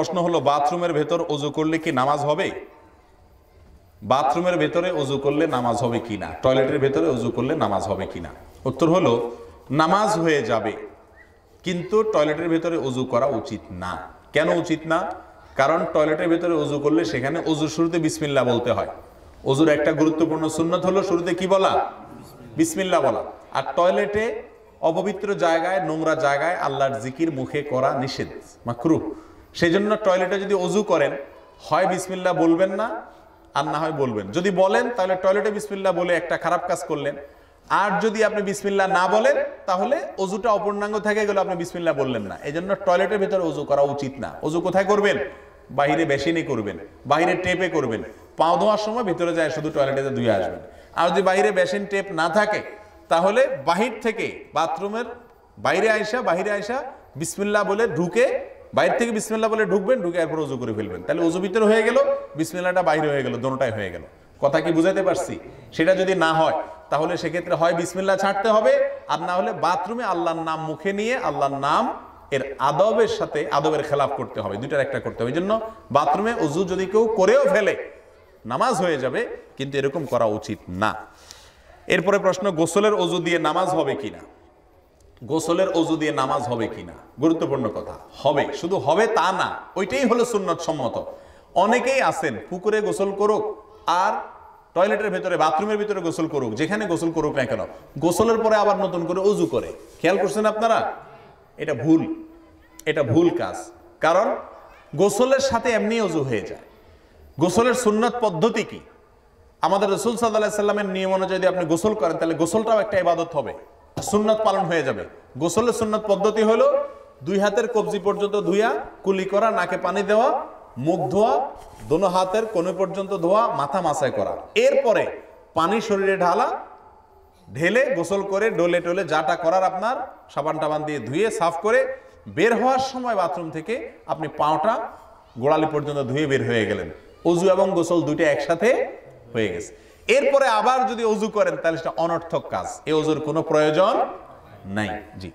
প্রশ্ন হলো বাথরুমের ভেতর অজু করলে কি নামাজ হবে বাথরুমের ভেতরে অজু করলে নামাজ হবে কি না টয়লেটের ভেতরে অজু করলে নামাজ হবে কি না উত্তর হলো নামাজ হয়ে যাবে কিন্তু টয়লেটের ভেতরে অজু করা উচিত না কেন উচিত না কারণ টয়লেটের ভেতরে অজু করলে সেখানে অজুর শুরুতে বিসমিল্লা বলতে হয় অজুর একটা গুরুত্বপূর্ণ সুন্নত হলো শুরুতে কি বলা বিসমিল্লা বলা আর টয়লেটে অপবিত্র জায়গায় নোংরা জায়গায় আল্লাহর জিকির মুখে করা নিষেধ মাকরু সেই জন্য টয়লেটে যদি অজু করেন হয় বিসমিল্লা বলবেন না আর না হয় বলবেন যদি বলেন তাহলে টয়লেটে বিসমিল্লা বলে একটা খারাপ কাজ করলেন আর যদি আপনি বিসমিল্লা না বলেন তাহলে অজুটা অপূর্ণাঙ্গ থেকে গেলে আপনি বিসমিল্লা বললেন না এই জন্য টয়লেটের ভেতরে অজু করা উচিত না অজু কোথায় করবেন বাহিরে বেশিনে করবেন বাহিরে টেপে করবেন পা ধোয়ার সময় ভিতরে যায় শুধু টয়লেটে ধুয়ে আসবেন আর যদি বাইরে বেসিন টেপ না থাকে তাহলে বাহির থেকে বাথরুমের বাইরে আইসা বাহিরে আইসা বিসমিল্লা বলে ঢুকে বাইরে থেকে বিসমিল্লা বলে ঢুকবেন ঢুকে এরপর উজু করে ফেলবেন তাহলে উজু ভিতরে হয়ে গেল বিসমিল্লাটা বাইরে হয়ে গেল দোনোটাই হয়ে গেল কথা কি বুঝাতে পারছি সেটা যদি না হয় তাহলে সেক্ষেত্রে হয় বিসমিল্লা ছাড়তে হবে আর না হলে বাথরুমে আল্লাহর নাম মুখে নিয়ে আল্লাহর নাম এর আদবের সাথে আদবের খেলাফ করতে হবে দুটার একটা করতে হবে এই জন্য বাথরুমে উজু যদি কেউ করেও ফেলে নামাজ হয়ে যাবে কিন্তু এরকম করা উচিত না এরপরে প্রশ্ন গোসলের অজু দিয়ে নামাজ হবে কিনা গোসলের অজু দিয়ে নামাজ হবে কিনা গুরুত্বপূর্ণ কথা হবে শুধু হবে তা না ওইটাই হলো সুন্নত সম্মত অনেকেই আছেন পুকুরে গোসল করুক আর টয়লেটের ভেতরে বাথরুমের ভিতরে গোসল করুক যেখানে গোসল করুক না কেন গোসলের পরে আবার নতুন করে অজু করে খেয়াল করছেন আপনারা এটা ভুল এটা ভুল কাজ কারণ গোসলের সাথে এমনি অজু হয়ে যায় গোসলের সুন্নত পদ্ধতি কি আমাদের রসুল সাল্লাহ সাল্লামের নিয়ম অনুযায়ী যদি আপনি গোসল করেন তাহলে গোসলটাও একটা ইবাদত হবে সুন্নত পালন হয়ে যাবে গোসলের সুন্নত পদ্ধতি হল দুই হাতের কবজি পর্যন্ত ধুইয়া কুলি করা নাকে পানি দেওয়া মুখ ধোয়া দোনো হাতের কোনো পর্যন্ত ধোয়া মাথা মাসায় করা এরপরে পানি শরীরে ঢালা ঢেলে গোসল করে ডোলে টোলে যাটা করার আপনার সাবান টাবান দিয়ে ধুয়ে সাফ করে বের হওয়ার সময় বাথরুম থেকে আপনি পাওটা গোড়ালি পর্যন্ত ধুয়ে বের হয়ে গেলেন অজু এবং গোসল দুইটা একসাথে হয়ে গেছে এরপরে আবার যদি অজু করেন তাহলে সেটা অনর্থক কাজ এ অজুর কোনো প্রয়োজন নাই জি